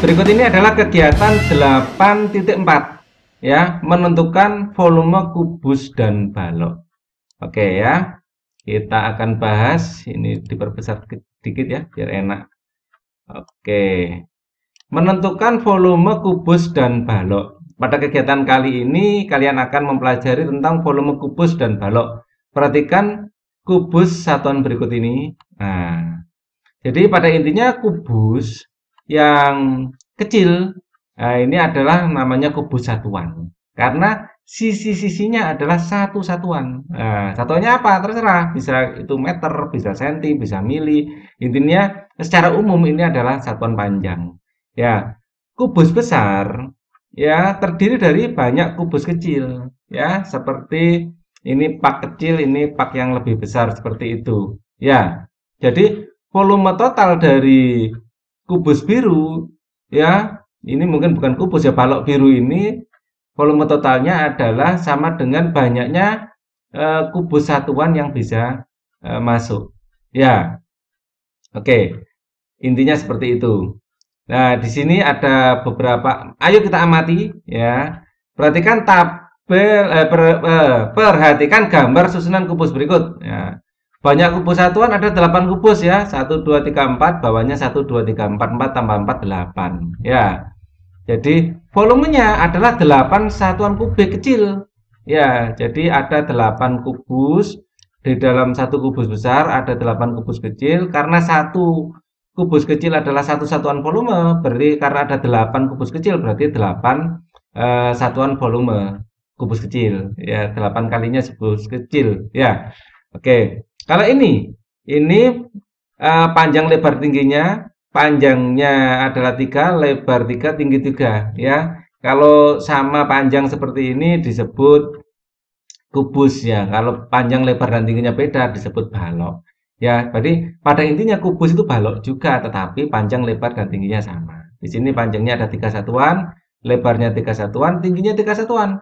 berikut ini adalah kegiatan 8.4 ya, menentukan volume kubus dan balok. Oke ya. Kita akan bahas ini diperbesar sedikit ya biar enak. Oke. Menentukan volume kubus dan balok. Pada kegiatan kali ini kalian akan mempelajari tentang volume kubus dan balok. Perhatikan kubus satuan berikut ini. Nah, jadi pada intinya kubus yang kecil. Nah, ini adalah namanya kubus satuan. Karena sisi-sisinya adalah satu satuan. Nah, satuannya apa? Terserah. Bisa itu meter, bisa senti, bisa mili. Intinya secara umum ini adalah satuan panjang. Ya, kubus besar ya terdiri dari banyak kubus kecil ya seperti ini pak kecil, ini pak yang lebih besar seperti itu. Ya. Jadi volume total dari kubus biru ya ini mungkin bukan kubus ya balok biru ini volume totalnya adalah sama dengan banyaknya e, kubus satuan yang bisa e, masuk ya oke intinya seperti itu nah di sini ada beberapa ayo kita amati ya perhatikan tabel eh, per, eh, perhatikan gambar susunan kubus berikut ya banyak kubus satuan ada 8 kubus ya 1 2 3 4 bawahnya 1 2 3 4 4 tambah 4 8 ya jadi volumenya adalah 8 satuan kubik kecil ya jadi ada 8 kubus di dalam satu kubus besar ada 8 kubus kecil karena satu kubus kecil adalah satu satuan volume berarti karena ada 8 kubus kecil berarti 8 eh, satuan volume kubus kecil ya 8 kalinya kubus kecil ya Oke, kalau ini, ini uh, panjang lebar tingginya, panjangnya adalah tiga, lebar tiga, tinggi tiga, ya. Kalau sama panjang seperti ini disebut kubus ya. Kalau panjang lebar dan tingginya beda disebut balok. Ya, jadi pada intinya kubus itu balok juga, tetapi panjang lebar dan tingginya sama. Di sini panjangnya ada tiga satuan, lebarnya tiga satuan, tingginya tiga satuan.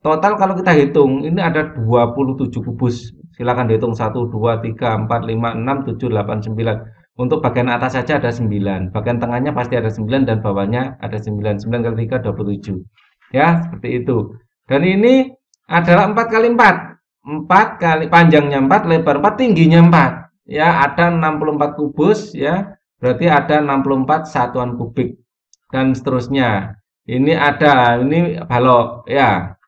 Total kalau kita hitung ini ada 27 kubus. Silakan dihitung 1 2 3 4 5 6 7 8 9. Untuk bagian atas saja ada 9. Bagian tengahnya pasti ada 9 dan bawahnya ada 9. 9 kali 3 27. Ya, seperti itu. Dan ini adalah 4 kali 4. 4 kali panjangnya 4, lebar 4, tingginya 4. Ya, ada 64 kubus ya. Berarti ada 64 satuan kubik dan seterusnya. Ini ada ini balok ya.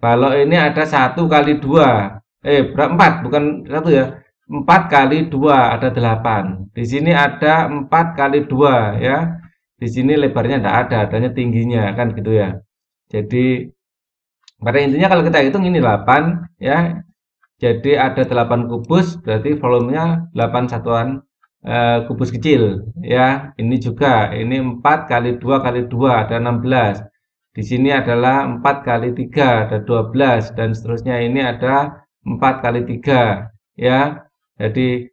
Kalau ini ada satu kali dua eh berapa empat bukan satu ya empat kali dua ada delapan di sini ada empat kali dua ya di sini lebarnya tidak ada adanya tingginya kan gitu ya jadi pada intinya kalau kita hitung ini delapan ya jadi ada delapan kubus berarti volumenya delapan satuan e, kubus kecil ya ini juga ini empat kali dua kali dua ada enam belas. Di sini adalah 4 kali 3, ada 12, dan seterusnya ini ada 4 kali 3. Ya, jadi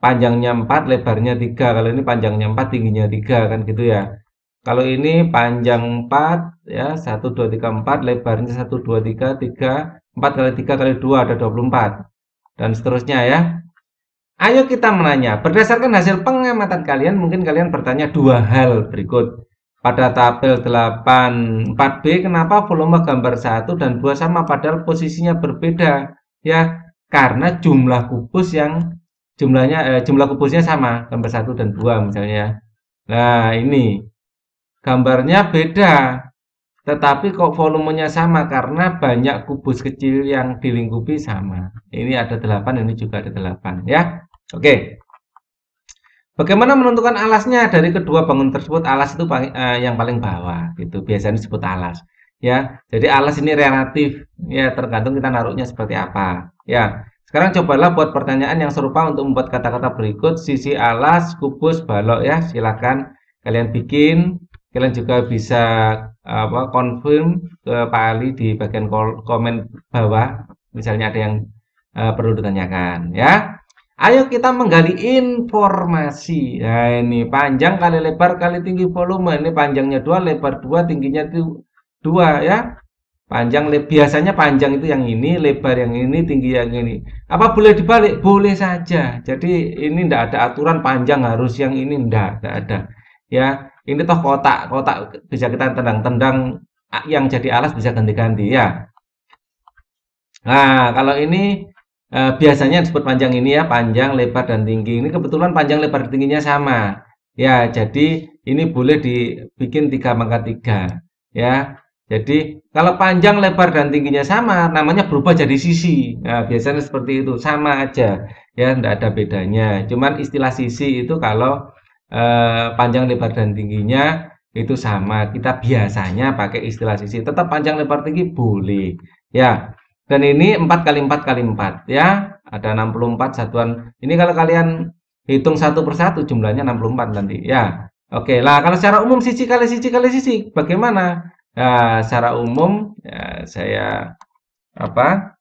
panjangnya 4, lebarnya 3. Kalau ini panjangnya 4, tingginya 3, kan gitu ya. Kalau ini panjang 4, ya, 1, 2, 3, 4, lebarnya 1, 2, 3, 3, 4 kali 3 kali 2 ada 24. Dan seterusnya ya. Ayo kita menanya, berdasarkan hasil pengamatan kalian, mungkin kalian bertanya dua hal berikut. Pada tabel 8 4B kenapa volume gambar 1 dan 2 sama padahal posisinya berbeda? Ya, karena jumlah kubus yang jumlahnya eh, jumlah kubusnya sama, gambar 1 dan 2 misalnya. Ya. Nah, ini gambarnya beda. Tetapi kok volumenya sama karena banyak kubus kecil yang dilingkupi sama. Ini ada 8, ini juga ada 8 ya. Oke. Bagaimana menentukan alasnya dari kedua bangun tersebut? Alas itu eh, yang paling bawah gitu. Biasanya disebut alas. Ya, jadi alas ini relatif ya tergantung kita naruhnya seperti apa. Ya. Sekarang cobalah buat pertanyaan yang serupa untuk membuat kata-kata berikut sisi alas, kubus, balok ya. Silakan kalian bikin. Kalian juga bisa apa confirm ke Pak Ali di bagian komen bawah. Misalnya ada yang uh, perlu ditanyakan ya. Ayo kita menggali informasi. Nah, ini panjang kali lebar kali tinggi volume. Ini panjangnya 2, lebar 2, tingginya 2 ya. Panjang biasanya panjang itu yang ini, lebar yang ini, tinggi yang ini. Apa boleh dibalik? Boleh saja. Jadi ini tidak ada aturan panjang harus yang ini tidak, ada. Ya, ini toh kotak, kotak bisa kita tendang-tendang yang jadi alas bisa ganti-ganti ya. Nah, kalau ini Eh, biasanya disebut panjang ini ya panjang, lebar dan tinggi. Ini kebetulan panjang, lebar, dan tingginya sama. Ya, jadi ini boleh dibikin tiga pangkat tiga. Ya, jadi kalau panjang, lebar dan tingginya sama, namanya berubah jadi sisi. Nah, biasanya seperti itu, sama aja. Ya, tidak ada bedanya. Cuman istilah sisi itu kalau eh, panjang, lebar dan tingginya itu sama. Kita biasanya pakai istilah sisi. Tetap panjang, lebar, tinggi boleh. Ya, dan ini 4 kali 4 kali 4 ya. Ada 64 satuan. Ini kalau kalian hitung satu persatu jumlahnya 64 nanti ya. Oke, lah kalau secara umum sisi kali sisi kali sisi bagaimana? ya, secara umum ya, saya apa?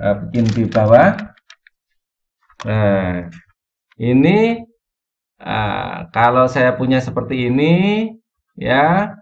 Eh, bikin di bawah. Nah, ini Uh, kalau saya punya seperti ini ya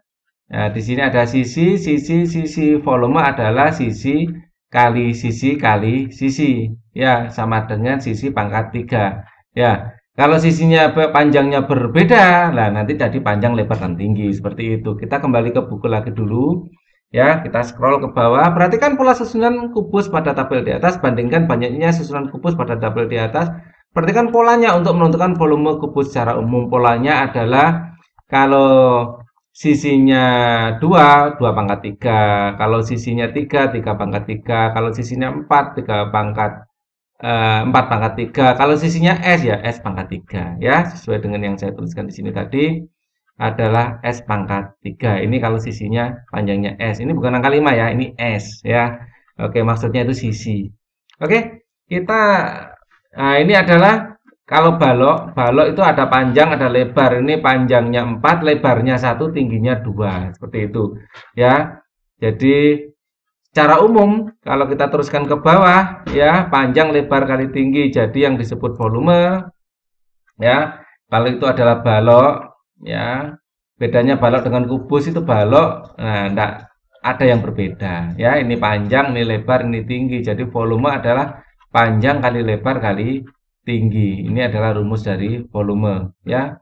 Nah, di sini ada sisi, sisi, sisi. Volume adalah sisi kali sisi kali sisi. Ya, sama dengan sisi pangkat 3. Ya, kalau sisinya panjangnya berbeda, lah nanti jadi panjang, lebar, dan tinggi. Seperti itu. Kita kembali ke buku lagi dulu. Ya, kita scroll ke bawah. Perhatikan pola susunan kubus pada tabel di atas. Bandingkan banyaknya susunan kubus pada tabel di atas. Perhatikan polanya untuk menentukan volume kubus secara umum. Polanya adalah kalau sisinya 2, 2 pangkat 3. Kalau sisinya 3, 3 pangkat 3. Kalau sisinya 4, 3 pangkat eh, 4 pangkat 3. Kalau sisinya S ya S pangkat 3 ya, sesuai dengan yang saya tuliskan di sini tadi adalah S pangkat 3. Ini kalau sisinya panjangnya S. Ini bukan angka 5 ya, ini S ya. Oke, maksudnya itu sisi. Oke, kita nah ini adalah kalau balok, balok itu ada panjang, ada lebar. Ini panjangnya 4, lebarnya 1, tingginya 2. Seperti itu. Ya. Jadi secara umum kalau kita teruskan ke bawah ya, panjang, lebar kali tinggi. Jadi yang disebut volume ya. Kalau itu adalah balok ya. Bedanya balok dengan kubus itu balok. Nah, enggak ada yang berbeda ya. Ini panjang, ini lebar, ini tinggi. Jadi volume adalah panjang kali lebar kali tinggi. Ini adalah rumus dari volume, ya.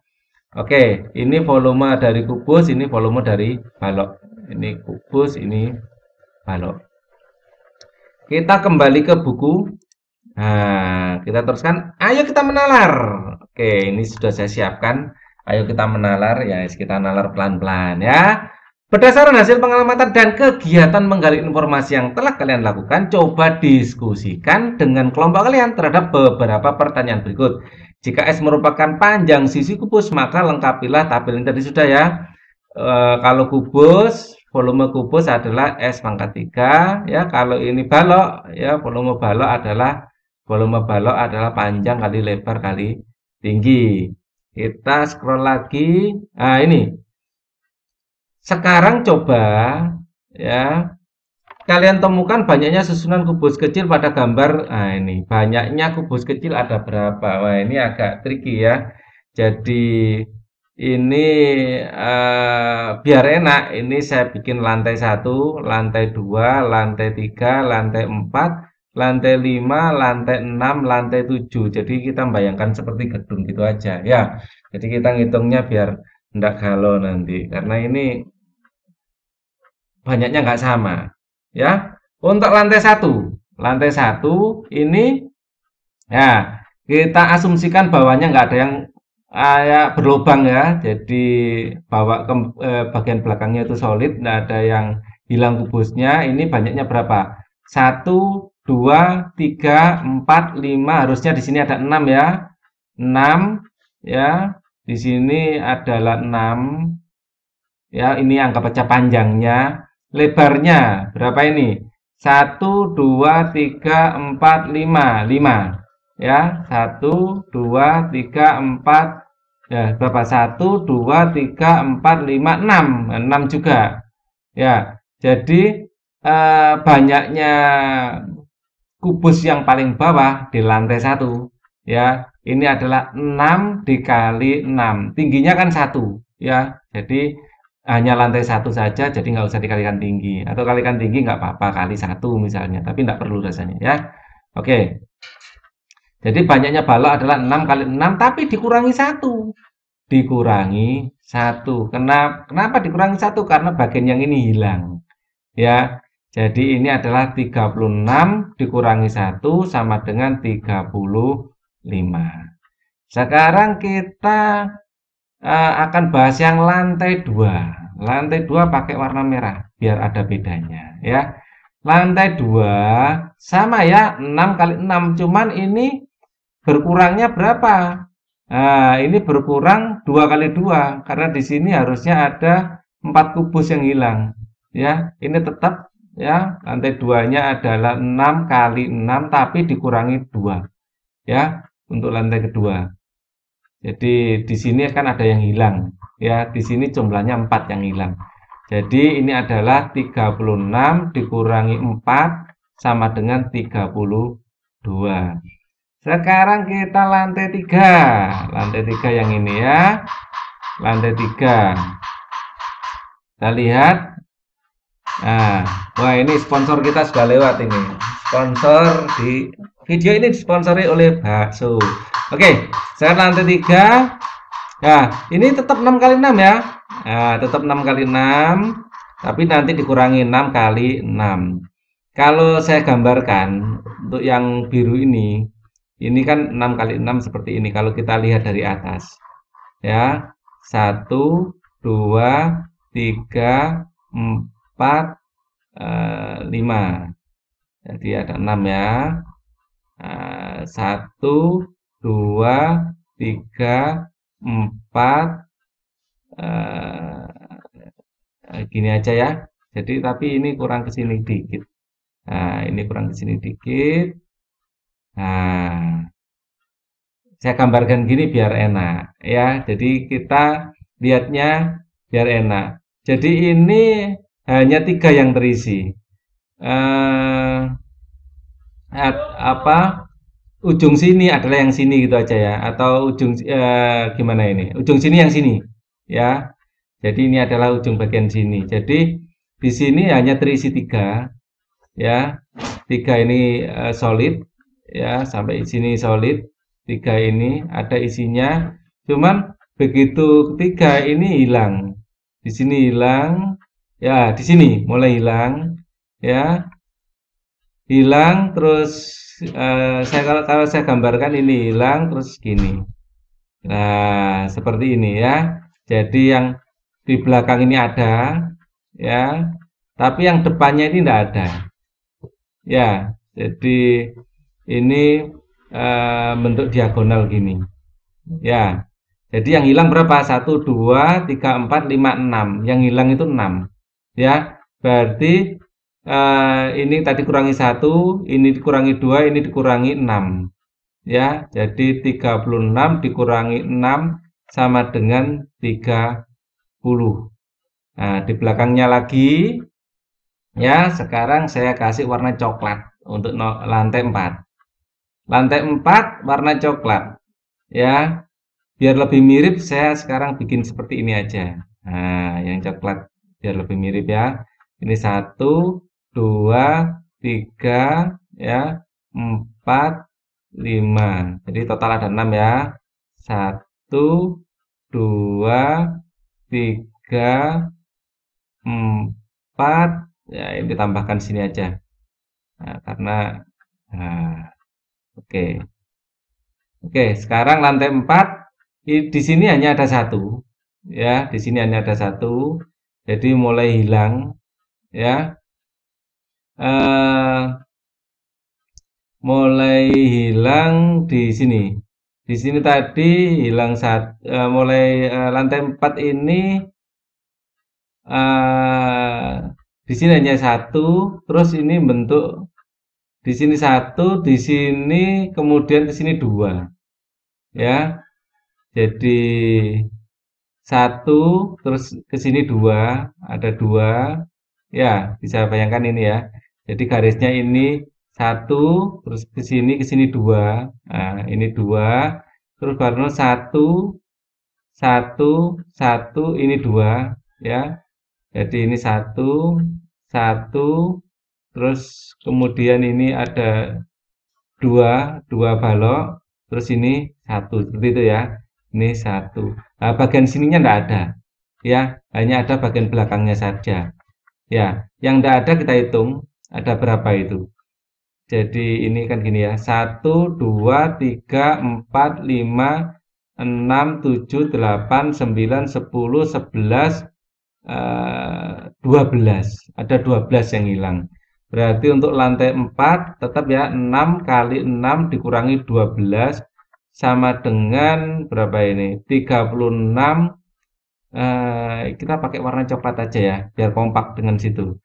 Oke, ini volume dari kubus, ini volume dari balok. Ini kubus, ini balok. Kita kembali ke buku. Nah, kita teruskan. Ayo kita menalar. Oke, ini sudah saya siapkan. Ayo kita menalar, ya. Kita nalar pelan-pelan, ya. Berdasarkan hasil pengalaman dan kegiatan menggali informasi yang telah kalian lakukan, coba diskusikan dengan kelompok kalian terhadap beberapa pertanyaan berikut. Jika S merupakan panjang sisi kubus, maka lengkapilah tabel yang tadi sudah ya. E, kalau kubus, volume kubus adalah S pangkat 3, ya. Kalau ini balok, ya volume balok adalah volume balok adalah panjang kali lebar kali tinggi. Kita scroll lagi. Nah, ini sekarang coba ya kalian temukan banyaknya susunan kubus kecil pada gambar nah ini banyaknya kubus kecil ada berapa wah ini agak tricky ya jadi ini eh, biar enak ini saya bikin lantai satu lantai dua lantai tiga lantai empat lantai lima lantai enam lantai tujuh jadi kita bayangkan seperti gedung gitu aja ya jadi kita ngitungnya biar ndak kalau nanti karena ini banyaknya nggak sama ya untuk lantai satu lantai satu ini ya kita asumsikan bawahnya nggak ada yang kayak berlubang ya jadi bawa ke eh, bagian belakangnya itu solid nggak ada yang hilang kubusnya ini banyaknya berapa satu dua tiga empat lima harusnya di sini ada enam ya enam ya di sini adalah 6. Ya, ini angka pecah panjangnya. Lebarnya berapa ini? 1 2 3 4 5. 5. Ya, 1 2 3 4 ya berapa 1 2 3 4 5 6 6 juga ya jadi eh, banyaknya kubus yang paling bawah di lantai 1 ya ini adalah 6 dikali 6 tingginya kan satu ya jadi hanya lantai satu saja jadi nggak usah dikalikan tinggi atau kalikan tinggi nggak apa-apa kali satu misalnya tapi nggak perlu rasanya ya oke jadi banyaknya balok adalah 6 kali 6 tapi dikurangi satu dikurangi satu kenapa kenapa dikurangi satu karena bagian yang ini hilang ya jadi ini adalah 36 dikurangi satu sama dengan 36 5. Sekarang kita uh, akan bahas yang lantai 2. Lantai 2 pakai warna merah biar ada bedanya ya. Lantai 2 sama ya 6 kali 6 cuman ini berkurangnya berapa? Nah, ini berkurang 2 kali 2 karena di sini harusnya ada 4 kubus yang hilang. Ya, ini tetap ya lantai 2-nya adalah 6 kali 6 tapi dikurangi 2. Ya untuk lantai kedua. Jadi di sini kan ada yang hilang, ya di sini jumlahnya 4 yang hilang. Jadi ini adalah 36 dikurangi 4 sama dengan 32. Sekarang kita lantai 3. Lantai 3 yang ini ya. Lantai 3. Kita lihat. Nah, wah ini sponsor kita sudah lewat ini. Sponsor di video ini disponsori oleh bakso. Oke, okay, saya lantai tiga. Nah, ini tetap 6 kali 6 ya. Nah, tetap 6 kali 6, tapi nanti dikurangi 6 kali 6. Kalau saya gambarkan untuk yang biru ini, ini kan 6 kali 6 seperti ini. Kalau kita lihat dari atas. Ya, 1, 2, 3, 4, 5. Jadi ada 6 ya. Eh, satu dua tiga empat eh, eh, gini aja ya jadi tapi ini kurang ke sini dikit nah, ini kurang ke sini dikit nah saya gambarkan gini biar enak ya jadi kita lihatnya biar enak jadi ini hanya tiga yang terisi eh, at, apa ujung sini adalah yang sini gitu aja ya atau ujung e, gimana ini ujung sini yang sini ya jadi ini adalah ujung bagian sini jadi di sini hanya terisi tiga ya tiga ini e, solid ya sampai sini solid tiga ini ada isinya cuman begitu tiga ini hilang di sini hilang ya di sini mulai hilang ya hilang terus uh, saya kalau kalau saya gambarkan ini hilang terus gini nah seperti ini ya jadi yang di belakang ini ada ya tapi yang depannya ini tidak ada ya jadi ini eh, bentuk diagonal gini ya jadi yang hilang berapa satu dua tiga empat lima enam yang hilang itu enam ya berarti Eh, ini tadi kurangi satu, ini dikurangi dua, ini dikurangi enam, ya. Jadi 36 dikurangi 6 sama dengan 30. Nah, di belakangnya lagi ya, sekarang saya kasih warna coklat untuk lantai 4. Lantai 4 warna coklat. Ya. Biar lebih mirip saya sekarang bikin seperti ini aja. Nah, yang coklat biar lebih mirip ya. Ini satu, 2, 3, ya, 4, 5. Jadi total ada 6 ya. 1, 2, 3, 4. Ya, ini ditambahkan sini aja. Nah, karena nah, oke. Okay. Oke, okay, sekarang lantai 4 di sini hanya ada satu. Ya, di sini hanya ada satu. Jadi mulai hilang ya Eh, mulai hilang di sini. Di sini tadi hilang saat uh, eh, mulai uh, lantai 4 ini uh, di sini hanya satu, terus ini bentuk di sini satu, di sini kemudian di sini dua, ya. Jadi satu, terus ke sini dua, ada dua, Ya, bisa bayangkan ini ya. Jadi garisnya ini satu, terus ke sini, ke sini dua. Nah, ini dua, terus baru satu, satu, satu, ini dua, ya. Jadi ini satu, satu, terus kemudian ini ada dua, dua balok, terus ini satu, seperti itu ya. Ini satu. Nah, bagian sininya tidak ada, ya. Hanya ada bagian belakangnya saja. Ya, yang tidak ada kita hitung ada berapa itu. Jadi ini kan gini ya, 1, 2, 3, 4, 5, 6, 7, 8, 9, 10, 11, 12. Ada 12 yang hilang. Berarti untuk lantai 4 tetap ya 6 kali 6 dikurangi 12 sama dengan berapa ini? 36 kali. Eh, kita pakai warna coklat aja ya biar kompak dengan situ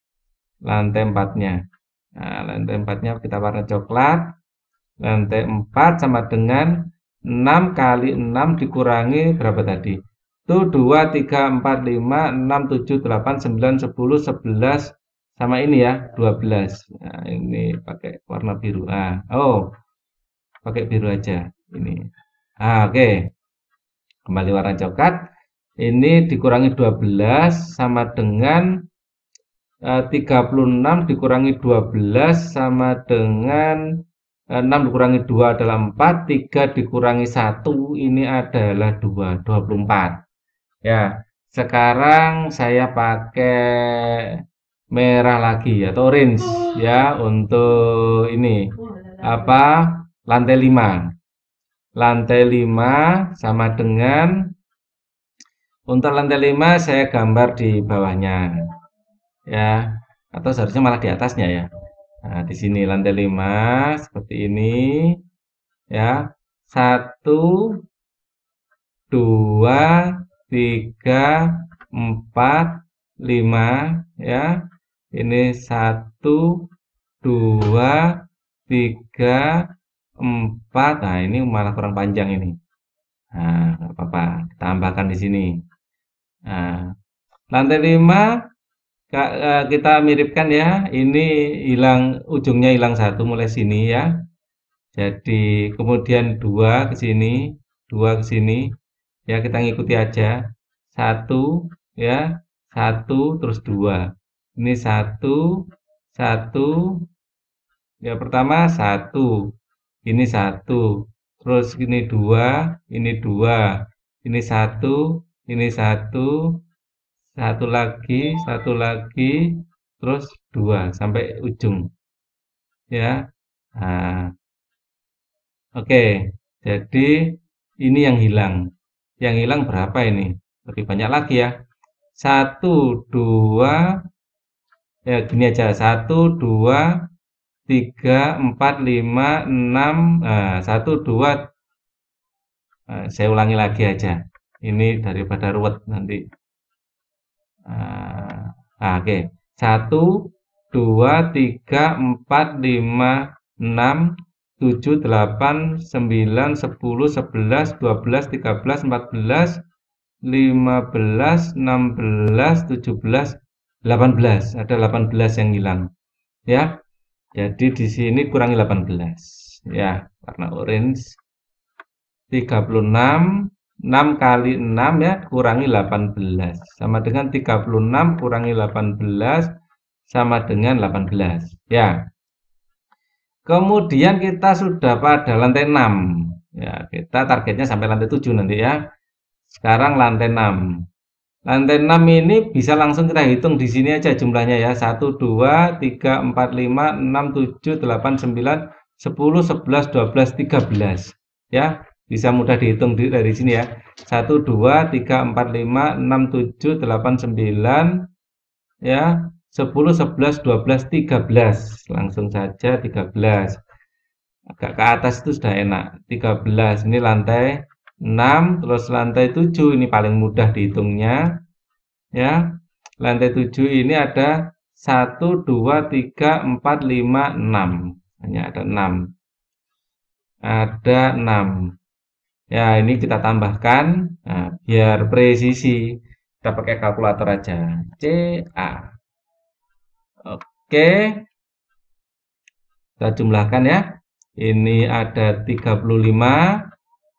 lantai empatnya nah, lantai empatnya kita warna coklat lantai 4 sama dengan 6 kali 6 dikurangi berapa tadi itu 2, 3, 4, 5, 6, 7, 8, 9, 10, 11 sama ini ya 12 nah, ini pakai warna biru ah oh pakai biru aja ini ah, oke okay. kembali warna coklat ini dikurangi 12 sama dengan 36 eh, dikurangi 12 sama dengan 6 eh, dikurangi 2 adalah 4, 3 dikurangi 1 ini adalah 2, 24. Ya, sekarang saya pakai merah lagi atau orange ya untuk ini apa lantai 5. Lantai 5 sama dengan untuk lantai 5 saya gambar di bawahnya. Ya, atau seharusnya malah di atasnya ya. Nah, di sini lantai 5 seperti ini. Ya. 1 2 3 4 5 ya. Ini 1 2 3 4. Nah, ini malah kurang panjang ini. Nah, apa-apa, tambahkan di sini. Nah, lantai lima e, kita miripkan ya. Ini hilang ujungnya hilang satu mulai sini ya. Jadi kemudian dua ke sini, dua ke sini. Ya kita ngikuti aja. Satu ya, satu terus dua. Ini satu, satu. Ya pertama satu, ini satu, terus ini dua, ini dua, ini satu, ini satu satu lagi satu lagi terus dua sampai ujung ya nah. oke jadi ini yang hilang yang hilang berapa ini lebih banyak lagi ya satu dua ya gini aja satu dua tiga empat lima enam eh, satu dua eh, saya ulangi lagi aja ini daripada ruwet nanti. Uh, Oke, okay. satu, dua, tiga, empat, lima, enam, tujuh, delapan, sembilan, sepuluh, sebelas, dua belas, tiga belas, empat belas, lima belas, enam belas, tujuh belas, delapan belas. Ada delapan belas yang hilang, ya. Jadi di sini kurang delapan belas. ya karena orange 36 6 kali 6 ya kurangi 18 sama dengan 36 kurangi 18 sama dengan 18 ya kemudian kita sudah pada lantai 6 ya kita targetnya sampai lantai 7 nanti ya sekarang lantai 6 lantai 6 ini bisa langsung kita hitung di sini aja jumlahnya ya 1 2 3 4 5 6 7 8 9 10 11 12 13 ya bisa mudah dihitung dari sini ya. 1, 2, 3, 4, 5, 6, 7, 8, 9, ya, 10, 11, 12, 13. Langsung saja 13. Agak ke atas itu sudah enak. 13, ini lantai 6, terus lantai 7, ini paling mudah dihitungnya. Ya, lantai 7 ini ada 1, 2, 3, 4, 5, 6. Hanya ada 6. Ada 6. Ya, ini kita tambahkan nah, biar presisi. Kita pakai kalkulator aja. CA. Oke. Kita jumlahkan ya. Ini ada 35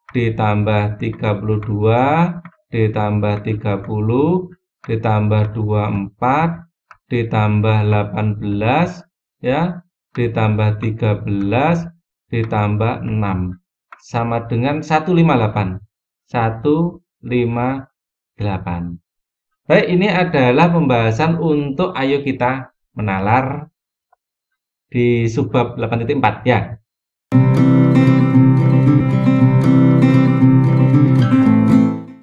ditambah 32 ditambah 30 ditambah 24 ditambah 18 ya ditambah 13 ditambah 6 sama dengan 158. 158. Baik, ini adalah pembahasan untuk ayo kita menalar di subbab 8.4 ya.